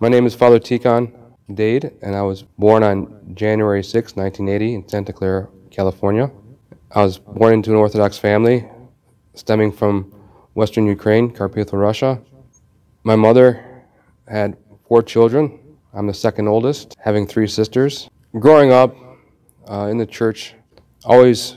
My name is Father Tikhon Dade, and I was born on January 6, 1980, in Santa Clara, California. I was born into an Orthodox family stemming from Western Ukraine, carpatho Russia. My mother had four children. I'm the second oldest, having three sisters. Growing up uh, in the church, always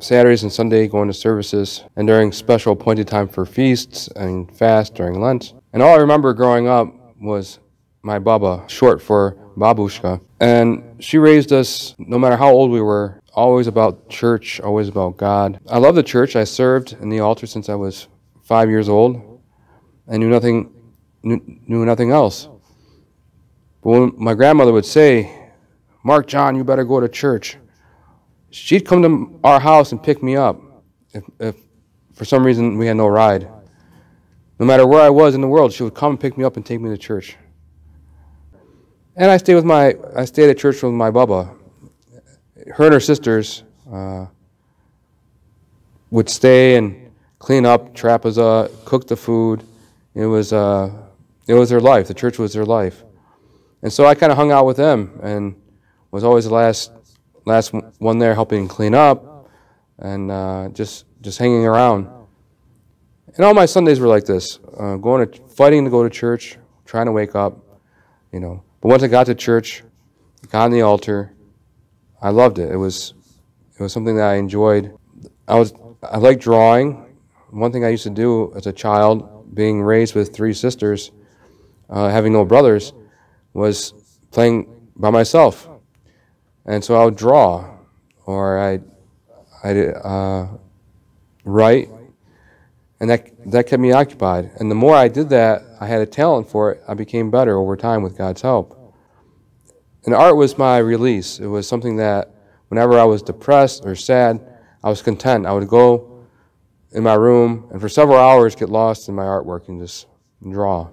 Saturdays and Sunday going to services, and during special appointed time for feasts and fast during Lent. And all I remember growing up was my Baba, short for Babushka. And she raised us, no matter how old we were, always about church, always about God. I love the church. I served in the altar since I was five years old. I knew nothing, knew, knew nothing else. But when my grandmother would say, Mark John, you better go to church, she'd come to our house and pick me up if, if for some reason we had no ride. No matter where I was in the world, she would come and pick me up and take me to church. And I stayed with my, I stayed at church with my baba. Her and her sisters uh, would stay and clean up trapeza, cook the food. It was, uh, it was their life. The church was their life. And so I kind of hung out with them and was always the last, last one there helping clean up and uh, just, just hanging around. And all my Sundays were like this, uh, going to, fighting to go to church, trying to wake up, you know. But once I got to church, got on the altar, I loved it. It was, it was something that I enjoyed. I was, I liked drawing. One thing I used to do as a child, being raised with three sisters, uh, having no brothers, was playing by myself. And so I would draw, or I'd, I'd uh, write, and that, that kept me occupied. And the more I did that, I had a talent for it. I became better over time with God's help. And art was my release. It was something that whenever I was depressed or sad, I was content. I would go in my room and for several hours get lost in my artwork and just draw.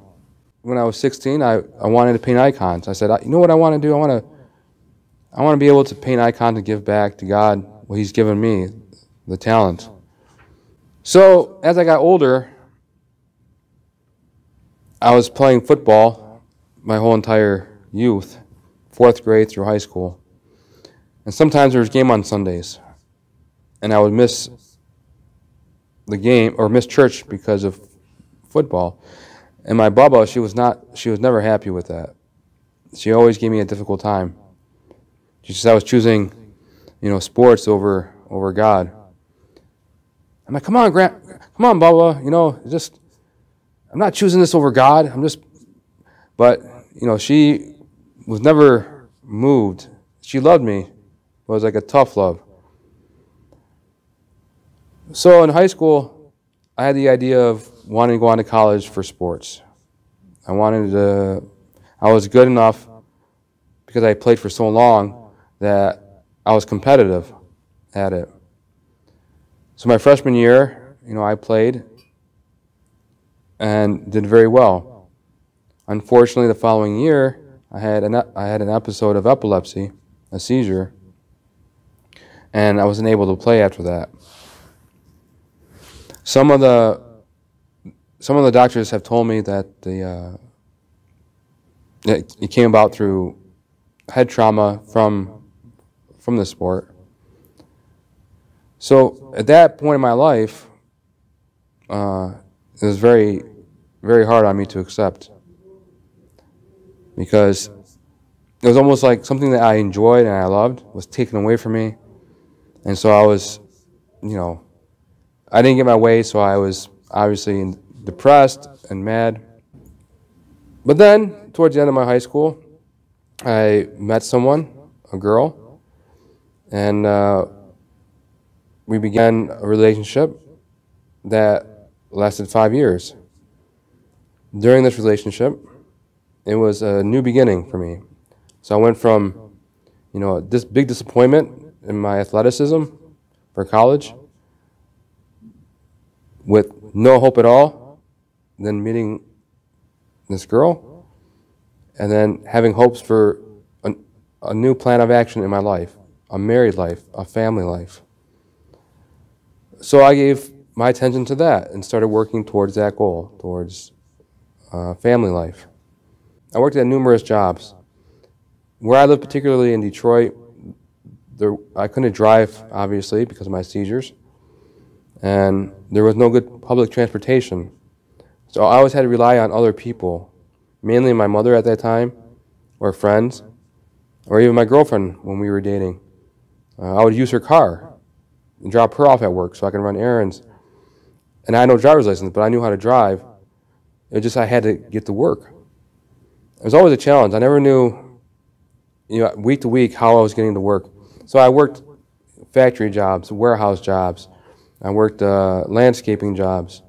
When I was 16, I, I wanted to paint icons. I said, you know what I want to do? I want to I want to be able to paint icons and give back to God what He's given me, the talent. So as I got older, I was playing football my whole entire youth, fourth grade through high school. And sometimes there was game on Sundays, and I would miss the game or miss church because of football. And my baba, she was not, she was never happy with that. She always gave me a difficult time. She said I was choosing, you know, sports over over God. I'm like, come on, Grant, come on, Bubba. You know, just I'm not choosing this over God. I'm just, but you know, she was never moved. She loved me. It was like a tough love. So in high school, I had the idea of wanting to go on to college for sports. I wanted to. I was good enough because I played for so long that I was competitive at it. So my freshman year, you know, I played and did very well. Unfortunately, the following year, I had an, I had an episode of epilepsy, a seizure, and I wasn't able to play after that. Some of the some of the doctors have told me that the uh, it, it came about through head trauma from from the sport. So at that point in my life, uh, it was very, very hard on me to accept because it was almost like something that I enjoyed and I loved was taken away from me. And so I was, you know, I didn't get my way, so I was obviously depressed and mad. But then, towards the end of my high school, I met someone, a girl, and uh, we began a relationship that lasted five years. During this relationship, it was a new beginning for me. So I went from, you know, this big disappointment in my athleticism for college with no hope at all, then meeting this girl, and then having hopes for an, a new plan of action in my life, a married life, a family life so I gave my attention to that and started working towards that goal, towards uh, family life. I worked at numerous jobs. Where I lived, particularly in Detroit, there, I couldn't drive, obviously, because of my seizures. And there was no good public transportation. So I always had to rely on other people, mainly my mother at that time, or friends, or even my girlfriend when we were dating. Uh, I would use her car and drop her off at work so I can run errands. And I had no driver's license, but I knew how to drive. It just I had to get to work. It was always a challenge. I never knew, you know, week to week how I was getting to work. So I worked factory jobs, warehouse jobs. I worked uh, landscaping jobs,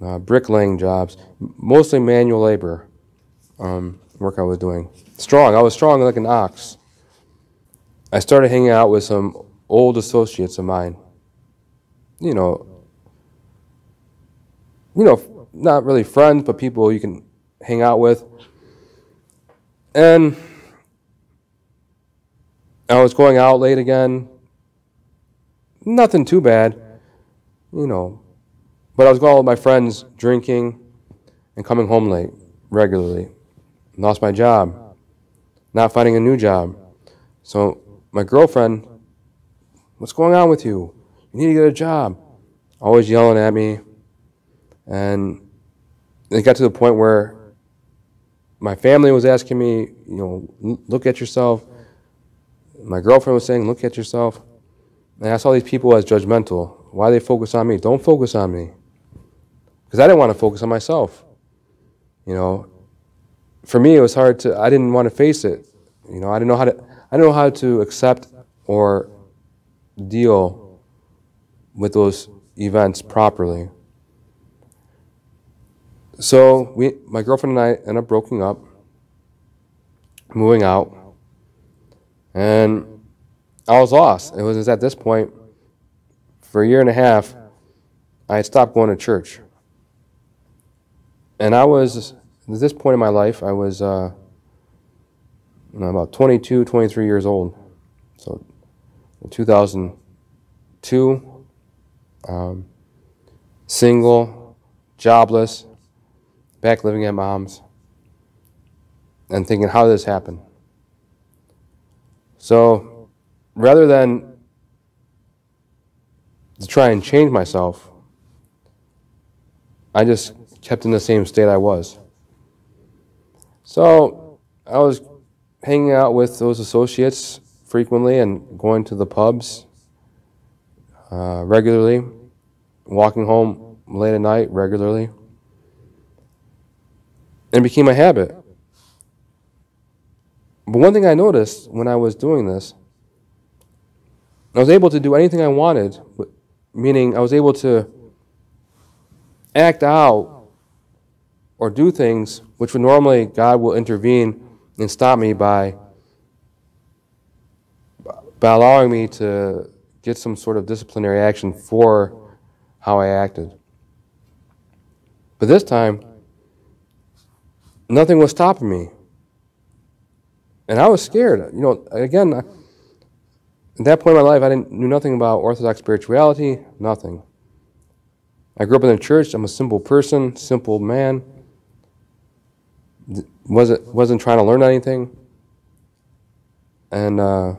uh, bricklaying jobs, mostly manual labor um, work I was doing. Strong. I was strong like an ox. I started hanging out with some old associates of mine you know, you know, not really friends, but people you can hang out with. And I was going out late again. Nothing too bad, you know. But I was going out with my friends drinking and coming home late regularly. Lost my job. Not finding a new job. So my girlfriend, what's going on with you? You need to get a job. Always yelling at me. And it got to the point where my family was asking me, you know, look at yourself. My girlfriend was saying, look at yourself. And I saw these people as judgmental. Why they focus on me? Don't focus on me. Because I didn't want to focus on myself. You know, for me, it was hard to, I didn't want to face it. You know, I didn't know how to, I didn't know how to accept or deal with those events properly. So we, my girlfriend and I end up breaking up, moving out, and I was lost. It was at this point, for a year and a half, I had stopped going to church. And I was, at this point in my life, I was uh, about 22, 23 years old. So in 2002, um, single, jobless, back living at mom's, and thinking, how did this happen? So rather than to try and change myself, I just kept in the same state I was. So I was hanging out with those associates frequently and going to the pubs uh, regularly, walking home late at night regularly. And it became a habit. But one thing I noticed when I was doing this, I was able to do anything I wanted, meaning I was able to act out or do things which would normally God will intervene and stop me by, by allowing me to get some sort of disciplinary action for how I acted. But this time, nothing was stopping me. And I was scared. You know, again, at that point in my life, I didn't, knew nothing about Orthodox spirituality, nothing. I grew up in the church. I'm a simple person, simple man. Wasn't, wasn't trying to learn anything. And, uh,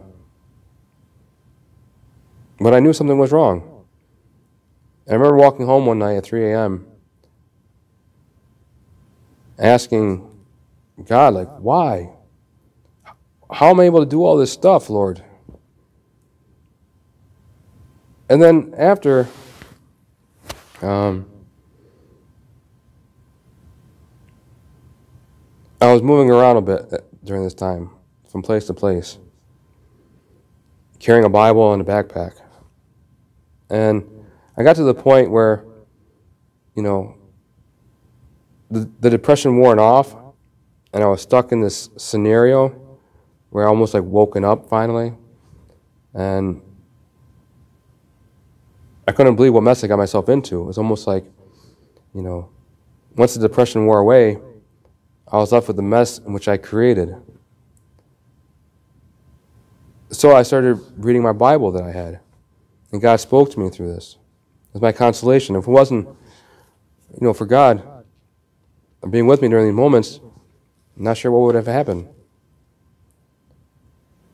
but I knew something was wrong. I remember walking home one night at 3 a.m. asking God, like, why? How am I able to do all this stuff, Lord? And then after, um, I was moving around a bit uh, during this time, from place to place, carrying a Bible and a backpack. And I got to the point where, you know, the, the depression worn off, and I was stuck in this scenario where I almost like woken up finally. And I couldn't believe what mess I got myself into. It was almost like, you know, once the depression wore away, I was left with the mess which I created. So I started reading my Bible that I had. And God spoke to me through this. was my consolation. If it wasn't, you know, for God being with me during these moments, I'm not sure what would have happened.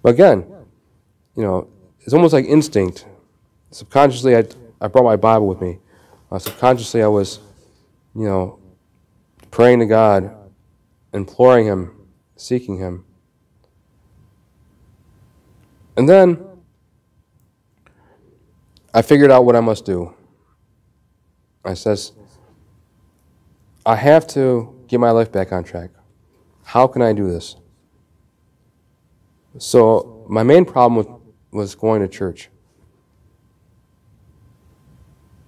But again, you know, it's almost like instinct. Subconsciously, I, I brought my Bible with me. Uh, subconsciously, I was, you know, praying to God, imploring Him, seeking Him. And then, I figured out what I must do. I says, I have to get my life back on track. How can I do this? So my main problem was, was going to church.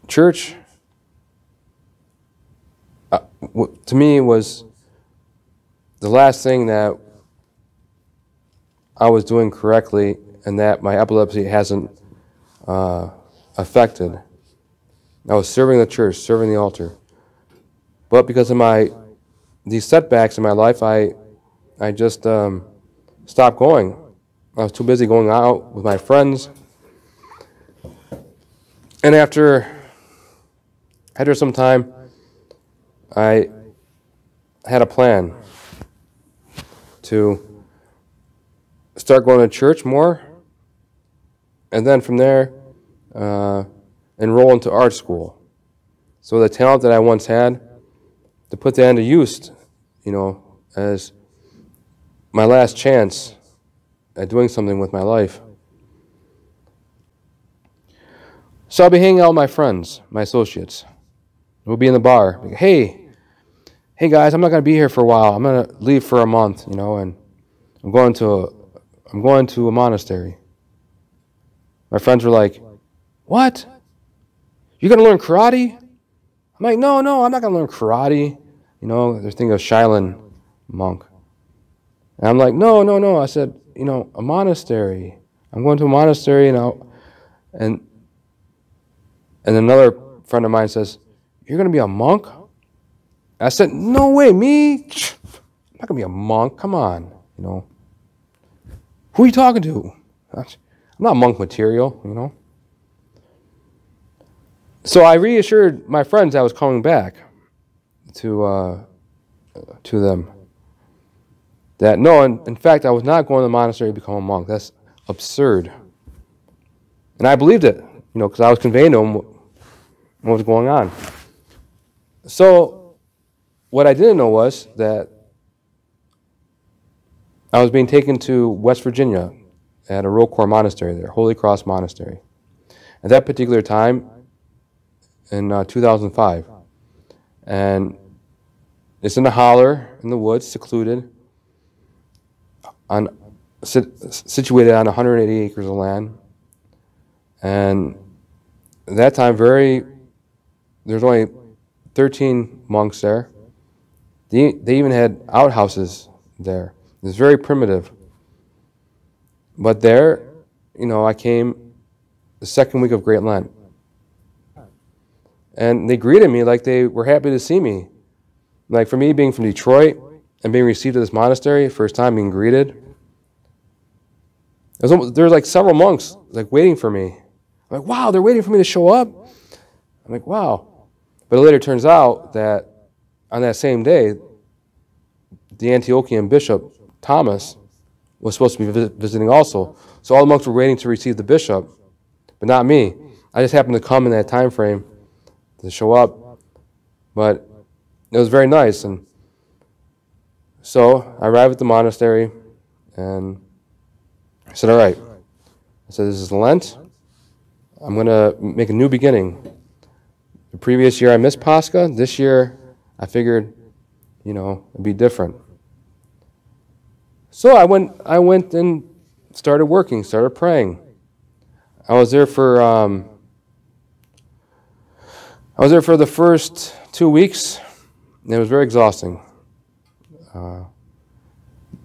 Church, uh, to me, was the last thing that I was doing correctly and that my epilepsy hasn't uh, affected. I was serving the church, serving the altar. But because of my these setbacks in my life, I I just um, stopped going. I was too busy going out with my friends. And after after some time, I had a plan to start going to church more, and then from there uh, enroll into art school. So the talent that I once had, to put that into use, you know, as my last chance at doing something with my life. So I'll be hanging out with my friends, my associates. We'll be in the bar. hey, hey guys, I'm not gonna be here for a while. I'm gonna leave for a month, you know, and I'm going to a, I'm going to a monastery. My friends were like, what? You're going to learn karate? I'm like, No, no, I'm not going to learn karate. You know, they're thinking of Shaolin monk. And I'm like, No, no, no. I said, You know, a monastery. I'm going to a monastery and i And, and another friend of mine says, You're going to be a monk? I said, No way, me? I'm not going to be a monk. Come on. You know, who are you talking to? I'm not monk material, you know. So I reassured my friends I was coming back to, uh, to them that no, in, in fact, I was not going to the monastery to become a monk. That's absurd. And I believed it, you know, because I was conveying to them what, was going on. So what I didn't know was that I was being taken to West Virginia at a real core monastery there, Holy Cross Monastery. At that particular time, in uh, 2005. And it's in a holler in the woods, secluded, on, sit, situated on 180 acres of land. And at that time, very there's only 13 monks there. They, they even had outhouses there. It's very primitive. But there, you know, I came the second week of Great Lent. And they greeted me like they were happy to see me. Like for me being from Detroit and being received at this monastery, first time being greeted, There's there was like several monks like waiting for me. I'm like, wow, they're waiting for me to show up. I'm like, wow. But it later turns out that on that same day, the Antiochian bishop, Thomas, was supposed to be visiting also. So all the monks were waiting to receive the bishop, but not me. I just happened to come in that time frame to show up. But it was very nice. And so I arrived at the monastery and I said, All right. I said, This is Lent. I'm going to make a new beginning. The previous year I missed Pascha. This year I figured, you know, it'd be different. So I went, I went and started working, started praying. I was there for um, I was there for the first two weeks. and It was very exhausting. Uh,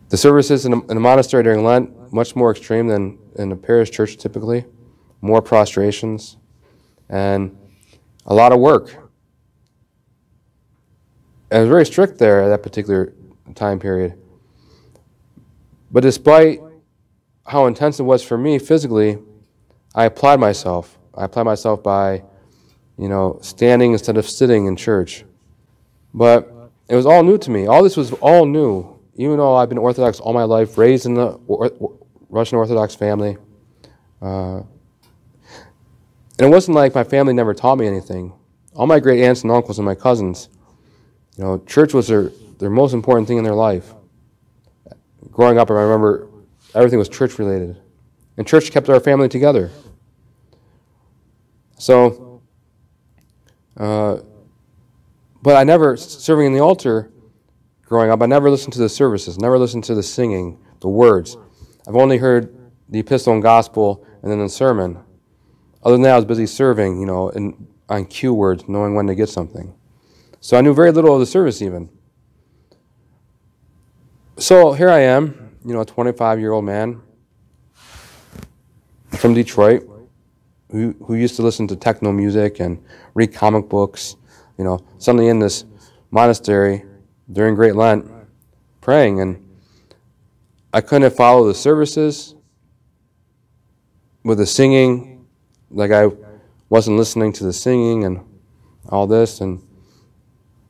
the services in a, in a, monastery during Lent, much more extreme than in a parish church typically, more prostrations, and a lot of work. And it was very strict there at that particular time period. But despite how intense it was for me physically, I applied myself. I applied myself by you know, standing instead of sitting in church. But it was all new to me. All this was all new, even though I've been Orthodox all my life, raised in the or Russian Orthodox family. Uh, and it wasn't like my family never taught me anything. All my great aunts and uncles and my cousins, you know, church was their, their most important thing in their life. Growing up, I remember everything was church related. And church kept our family together. So, uh, but I never, serving in the altar growing up, I never listened to the services, never listened to the singing, the words. I've only heard the epistle and gospel and then the sermon. Other than that, I was busy serving, you know, in, on cue words, knowing when to get something. So I knew very little of the service even. So here I am, you know, a 25 year old man from Detroit who, who used to listen to techno music and read comic books, you know, something in this monastery during Great Lent praying. And I couldn't follow the services with the singing. Like I wasn't listening to the singing and all this. And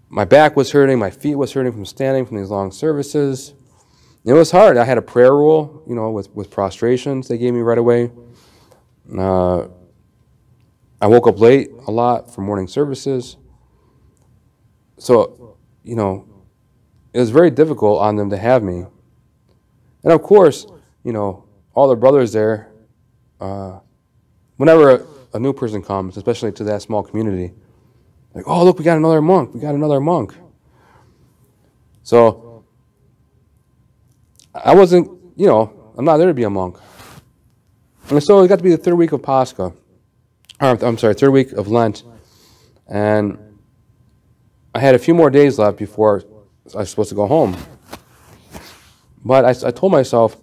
my back was hurting, my feet was hurting from standing from these long services. It was hard. I had a prayer rule, you know, with, with prostrations they gave me right away. Uh, I woke up late a lot for morning services. So, you know, it was very difficult on them to have me. And of course, you know, all the brothers there, uh, whenever a, a, new person comes, especially to that small community, like, oh, look, we got another monk, we got another monk. So I wasn't, you know, I'm not there to be a monk. And so it got to be the third week of Pascha or, I'm sorry, third week of Lent, and I had a few more days left before I was supposed to go home. But I, I told myself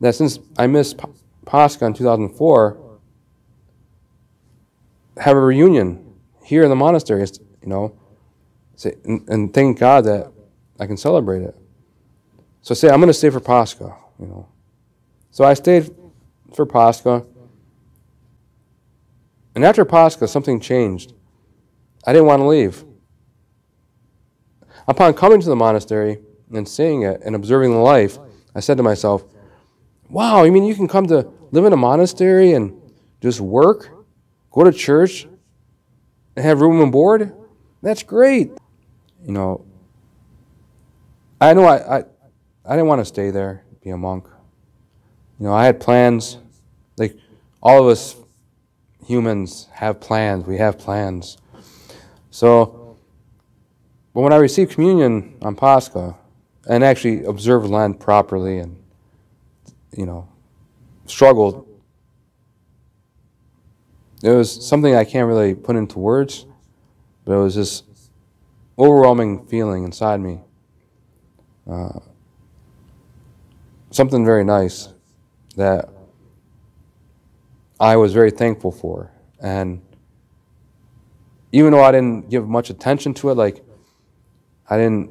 that since I missed Pascha in 2004, have a reunion here in the monastery, you know, and, and thank God that I can celebrate it. So I say, I'm going to stay for Pascha, you know. So I stayed for Pascha. And after Pascha, something changed. I didn't want to leave. Upon coming to the monastery and seeing it and observing the life, I said to myself, Wow, you mean you can come to live in a monastery and just work, go to church, and have room and board? That's great. You know, I know I, I, I didn't want to stay there, be a monk. You know, I had plans. Like all of us humans have plans. We have plans. So, but when I received communion on Pascha and actually observed Lent properly and, you know, struggled, it was something I can't really put into words, but it was this overwhelming feeling inside me. Uh, something very nice that I was very thankful for. And even though I didn't give much attention to it, like I didn't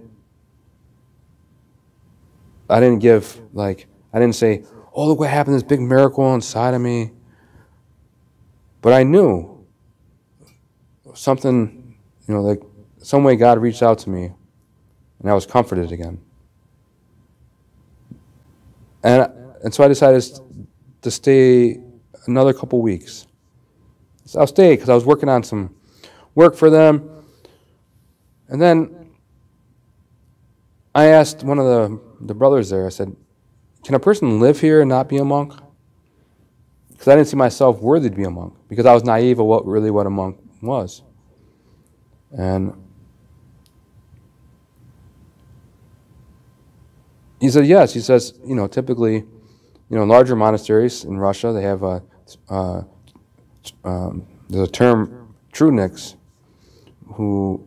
I didn't give like I didn't say, Oh look what happened, this big miracle inside of me. But I knew something, you know, like some way God reached out to me and I was comforted again. And, and so I decided to stay another couple weeks. So I stay because I was working on some work for them. And then I asked one of the, the brothers there, I said, Can a person live here and not be a monk? Because I didn't see myself worthy to be a monk because I was naive of what really what a monk was. And he said, Yes. He says, You know, typically, you know, larger monasteries in Russia, they have a uh, um, there's a term, trunics, who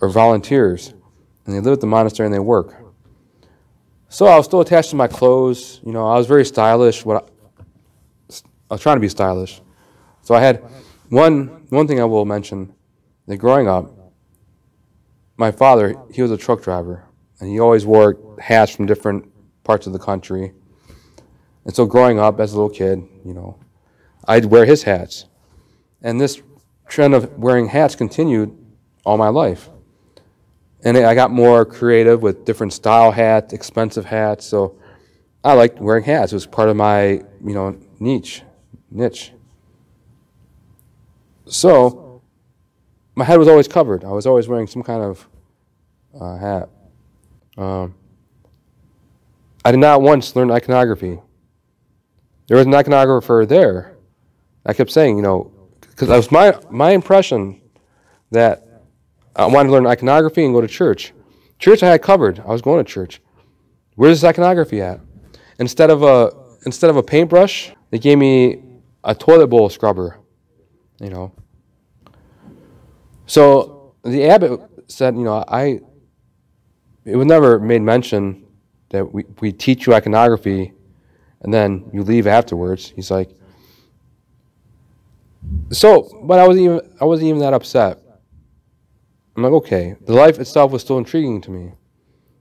are volunteers, and they live at the monastery and they work. So I was still attached to my clothes. You know, I was very stylish. What I, I was trying to be stylish. So I had one one thing I will mention that growing up, my father he was a truck driver, and he always wore hats from different parts of the country. And so growing up as a little kid, you know, I'd wear his hats. And this trend of wearing hats continued all my life. And I got more creative with different style hats, expensive hats. So I liked wearing hats. It was part of my, you know, niche, niche. So my head was always covered. I was always wearing some kind of uh, hat. Um, I did not once learn iconography. There was an iconographer there I kept saying, you know, because that was my, my impression that I wanted to learn iconography and go to church. Church I had covered. I was going to church. Where's this iconography at? Instead of a, instead of a paintbrush, they gave me a toilet bowl scrubber, you know. So the abbot said, you know, I, it was never made mention that we, we teach you iconography and then you leave afterwards. He's like, so, but I wasn't even I wasn't even that upset. I'm like, okay, the life itself was still intriguing to me.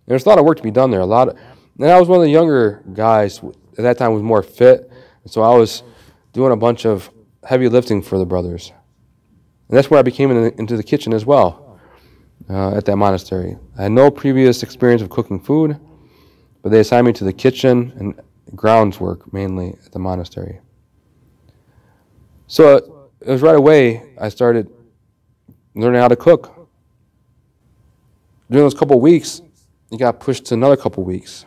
There's a lot of work to be done there. A lot. Of, and I was one of the younger guys at that time was more fit, so I was doing a bunch of heavy lifting for the brothers, and that's where I became in the, into the kitchen as well uh, at that monastery. I had no previous experience of cooking food, but they assigned me to the kitchen and grounds work mainly at the monastery. So. Uh, it was right away I started learning how to cook. During those couple weeks, it got pushed to another couple weeks.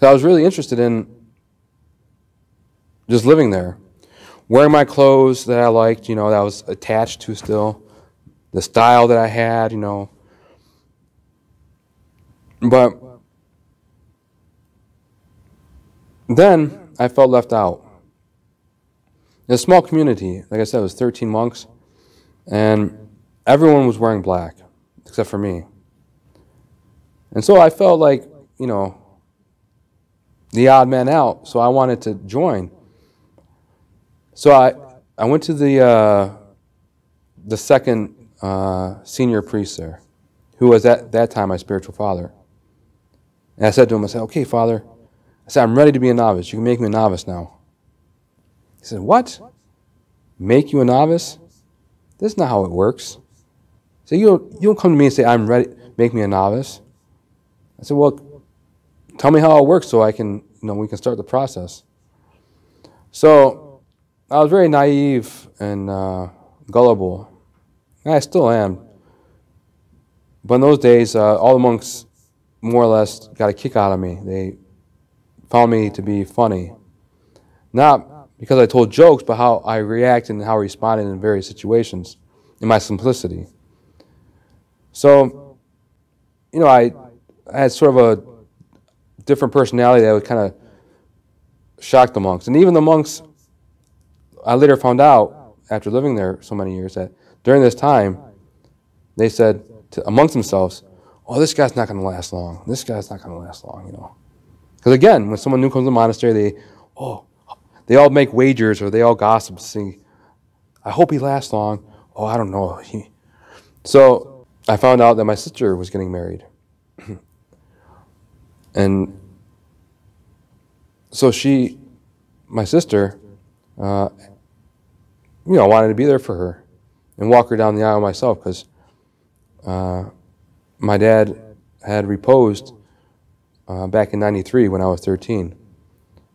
So I was really interested in just living there, wearing my clothes that I liked, you know, that I was attached to still, the style that I had, you know. But then I felt left out a small community, like I said, it was 13 monks, and everyone was wearing black except for me. And so I felt like, you know, the odd man out, so I wanted to join. So I, I went to the, uh, the second uh, senior priest there, who was at that time my spiritual father. And I said to him, I said, okay, father, I said, I'm ready to be a novice. You can make me a novice now. He said, What? Make you a novice? This is not how it works. So you don't, you don't come to me and say, I'm ready, make me a novice. I said, Well, tell me how it works so I can, you know, we can start the process. So I was very naive and uh, gullible. And I still am. But in those days, uh, all the monks more or less got a kick out of me. They found me to be funny. Not because I told jokes, but how I reacted and how I responded in various situations in my simplicity. So, you know, I, I had sort of a different personality that would kind of shock the monks. And even the monks, I later found out after living there so many years that during this time, they said to, amongst themselves, oh, this guy's not going to last long. This guy's not going to last long, you know. Because again, when someone new comes to the monastery, they, oh, they all make wagers or they all gossip, saying, I hope he lasts long. Oh, I don't know. So I found out that my sister was getting married. and so she, my sister, uh, you know, wanted to be there for her and walk her down the aisle myself because uh, my dad had reposed uh, back in 93 when I was 13.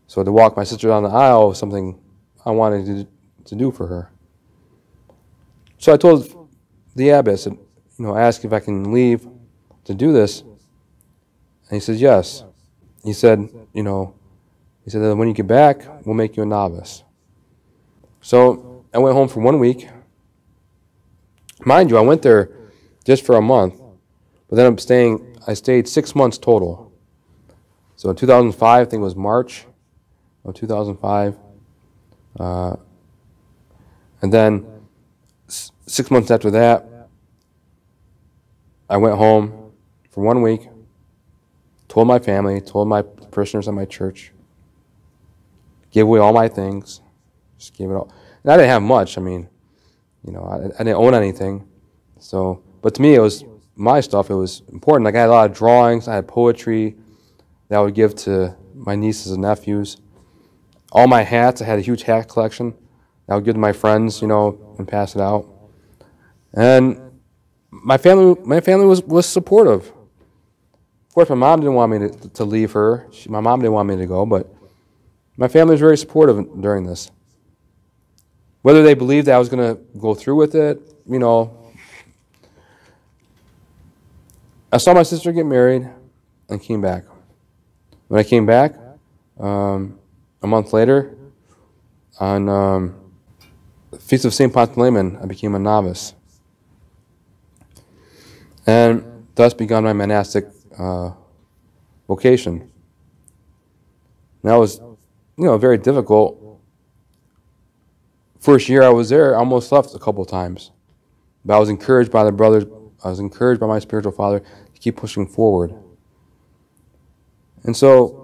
So to walk my sister down the aisle was something I wanted to, to do for her. So I told the abbess, you know, ask if I can leave to do this. And he says, yes. He said, you know, he said, when you get back, we'll make you a novice. So I went home for one week. Mind you, I went there just for a month, but then I'm staying, I stayed six months total. So in 2005, I think it was March, 2005. Uh, and then six months after that, I went home for one week, told my family, told my parishioners at my church, gave away all my things, just gave it all. And I didn't have much. I mean, you know, I, I didn't own anything. So, but to me, it was my stuff. It was important. Like I had a lot of drawings. I had poetry that I would give to my nieces and nephews all my hats. I had a huge hat collection. I would give to my friends, you know, and pass it out. And my family, my family was, was supportive. Of course, my mom didn't want me to, to leave her. She, my mom didn't want me to go, but my family was very supportive during this. Whether they believed that I was going to go through with it, you know. I saw my sister get married and came back. When I came back, um, a month later, on um, the Feast of St. Pantaleon, I became a novice. And thus began my monastic uh, vocation. And that was, you know, very difficult. First year I was there, I almost left a couple times. But I was encouraged by the brothers, I was encouraged by my spiritual father to keep pushing forward. And so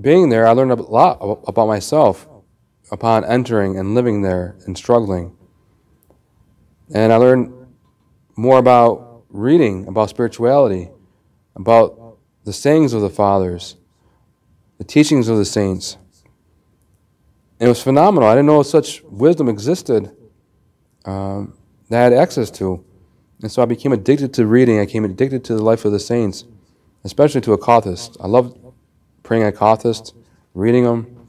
being there, I learned a lot about myself upon entering and living there and struggling. And I learned more about reading, about spirituality, about the sayings of the fathers, the teachings of the saints. And it was phenomenal. I didn't know such wisdom existed um, that I had access to. And so I became addicted to reading. I became addicted to the life of the saints, especially to occultists. I loved praying at reading them.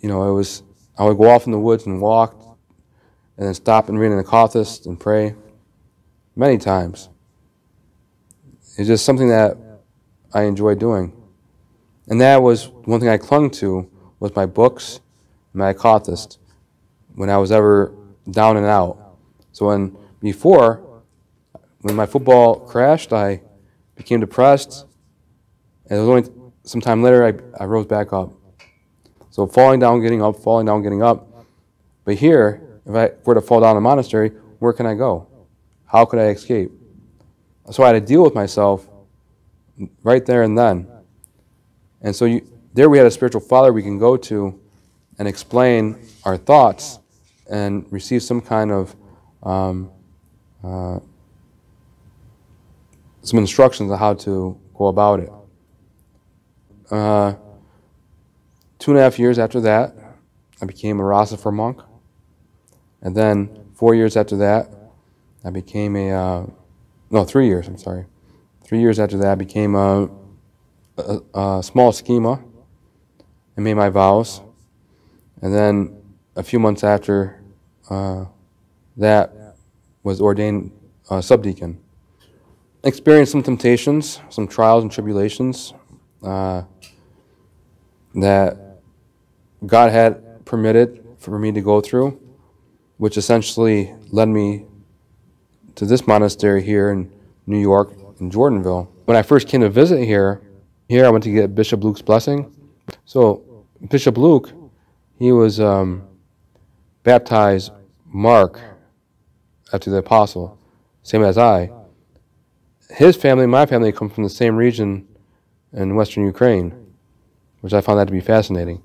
You know, it was, I would go off in the woods and walk and then stop and read an the and pray many times. It's just something that I enjoy doing. And that was one thing I clung to was my books, my Kathist, when I was ever down and out. So when before, when my football crashed, I became depressed. And it was only some time later, I, I rose back up. So falling down, getting up, falling down, getting up. But here, if I were to fall down in a monastery, where can I go? How could I escape? So I had to deal with myself right there and then. And so you, there we had a spiritual father we can go to and explain our thoughts and receive some kind of um, uh, some instructions on how to go about it. Uh, two and a half years after that, I became a Rossifer monk. And then four years after that, I became a, uh, no, three years, I'm sorry. Three years after that, I became a, a, a small schema and made my vows. And then a few months after uh, that, was ordained uh, subdeacon. Experienced some temptations, some trials and tribulations. Uh, that God had permitted for me to go through, which essentially led me to this monastery here in New York, in Jordanville. When I first came to visit here, here I went to get Bishop Luke's blessing. So Bishop Luke, he was um, baptized Mark after the apostle, same as I. His family, my family, come from the same region in western Ukraine which I found that to be fascinating.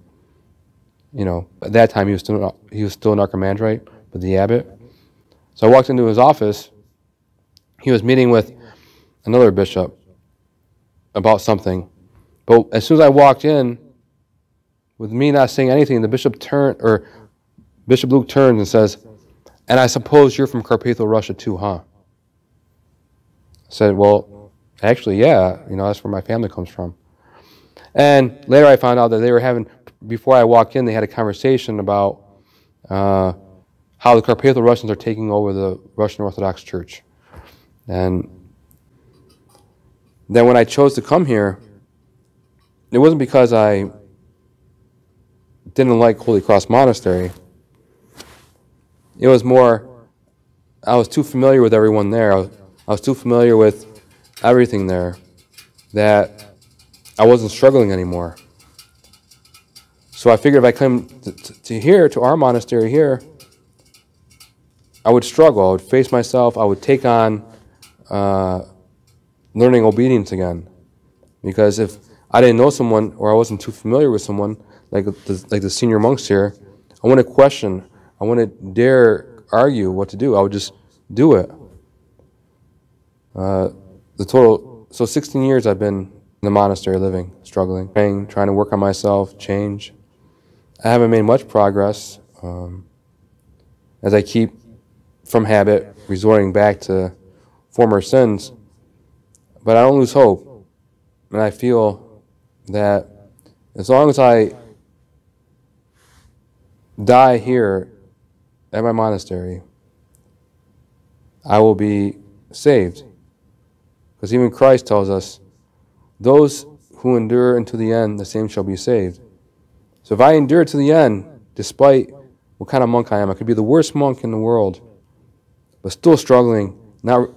You know, at that time he was still he was still an archimandrite with the abbot. So I walked into his office. He was meeting with another bishop about something, but as soon as I walked in, with me not saying anything, the bishop turned or Bishop Luke turns and says, "And I suppose you're from Carpatho, Russia, too, huh?" I said, "Well, actually, yeah. You know, that's where my family comes from." And later I found out that they were having, before I walked in, they had a conversation about uh, how the Carpathian Russians are taking over the Russian Orthodox Church. And then when I chose to come here, it wasn't because I didn't like Holy Cross Monastery. It was more, I was too familiar with everyone there. I was, I was too familiar with everything there that I wasn't struggling anymore. So I figured if I came to, to here, to our monastery here, I would struggle. I would face myself. I would take on uh, learning obedience again. Because if I didn't know someone or I wasn't too familiar with someone, like the, like the senior monks here, I want to question. I want to dare argue what to do. I would just do it. Uh, the total, so 16 years I've been in the monastery living, struggling, praying, trying to work on myself, change. I haven't made much progress um, as I keep from habit resorting back to former sins, but I don't lose hope. And I feel that as long as I die here at my monastery, I will be saved. Because even Christ tells us those who endure until the end, the same shall be saved. So if I endure to the end, despite what kind of monk I am, I could be the worst monk in the world, but still struggling, not,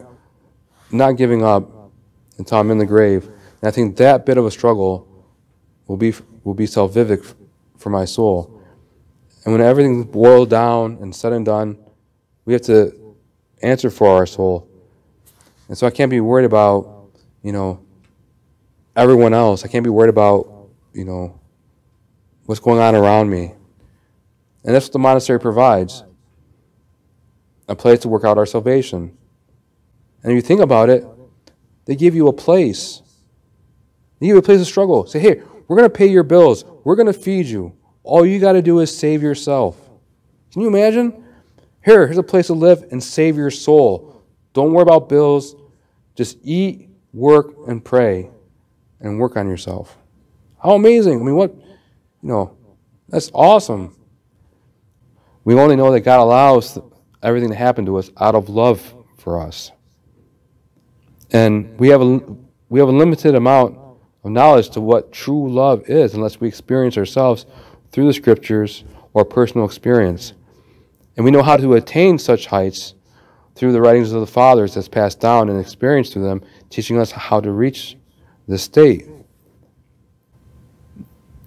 not giving up until I'm in the grave. And I think that bit of a struggle will be, will be salvific for my soul. And when everything's boiled down and said and done, we have to answer for our soul. And so I can't be worried about, you know, everyone else. I can't be worried about, you know, what's going on around me. And that's what the monastery provides a place to work out our salvation. And if you think about it, they give you a place. They give you a place to struggle. Say, hey, we're going to pay your bills. We're going to feed you. All you got to do is save yourself. Can you imagine? Here, here's a place to live and save your soul. Don't worry about bills. Just eat, work, and pray and work on yourself. How amazing. I mean, what, you know, that's awesome. We only know that God allows everything to happen to us out of love for us. And we have a, we have a limited amount of knowledge to what true love is unless we experience ourselves through the scriptures or personal experience. And we know how to attain such heights through the writings of the fathers that's passed down and experienced through them, teaching us how to reach the state.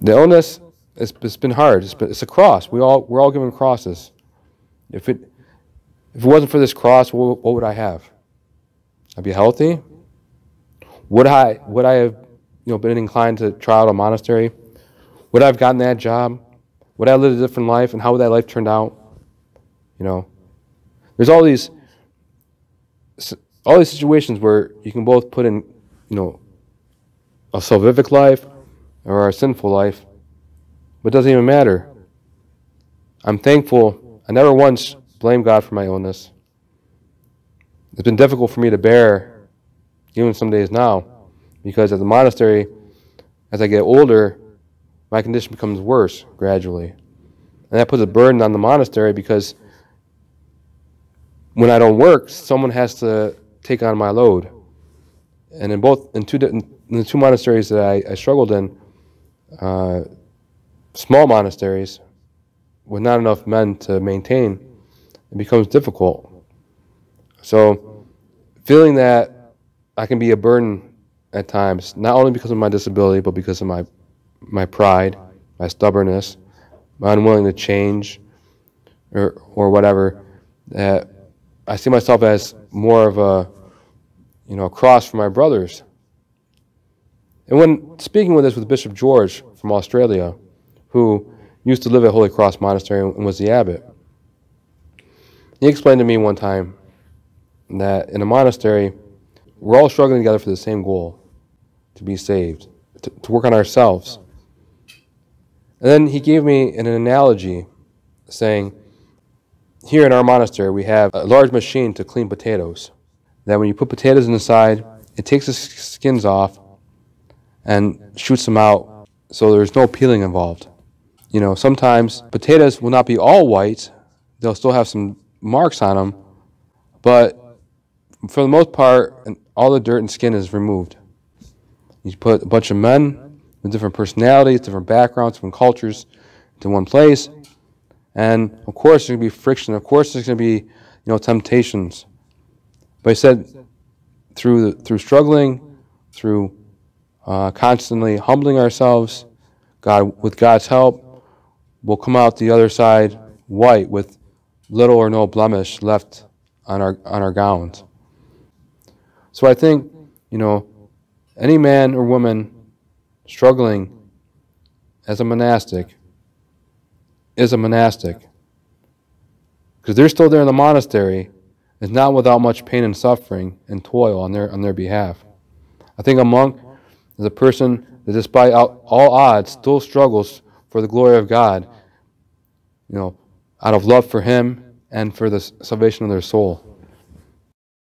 The illness, it's, it's been hard. It's, been, it's a cross. We all, we're all given crosses. If it, if it wasn't for this cross, what, what would I have? I'd be healthy. Would I, would I have you know, been inclined to try out a monastery? Would I have gotten that job? Would I have lived a different life? And how would that life turned out? You know, there's all these all these situations where you can both put in, you know, a salvific life or our sinful life, but it doesn't even matter. I'm thankful. I never once blamed God for my illness. It's been difficult for me to bear, even some days now, because at the monastery, as I get older, my condition becomes worse gradually. And that puts a burden on the monastery because when I don't work, someone has to take on my load and in both in two in the two monasteries that I, I struggled in, uh, small monasteries with not enough men to maintain, it becomes difficult. So, feeling that I can be a burden at times, not only because of my disability, but because of my my pride, my stubbornness, my unwilling to change, or or whatever, that I see myself as more of a you know, across from my brothers. And when speaking with this with Bishop George from Australia, who used to live at Holy Cross Monastery and was the abbot, he explained to me one time that in a monastery, we're all struggling together for the same goal to be saved, to, to work on ourselves. And then he gave me an analogy saying, Here in our monastery, we have a large machine to clean potatoes that when you put potatoes in the side, it takes the skins off and shoots them out so there's no peeling involved. You know, sometimes potatoes will not be all white, they'll still have some marks on them, but for the most part, all the dirt and skin is removed. You put a bunch of men with different personalities, different backgrounds, different cultures to one place, and of course there's going to be friction. Of course there's going to be, you know, temptations. But he said, through, through struggling, through uh, constantly humbling ourselves, God, with God's help, we'll come out the other side white with little or no blemish left on our, on our gowns. So I think, you know, any man or woman struggling as a monastic is a monastic because they're still there in the monastery is not without much pain and suffering and toil on their, on their behalf. I think a monk is a person that, despite all odds, still struggles for the glory of God, you know, out of love for Him and for the salvation of their soul.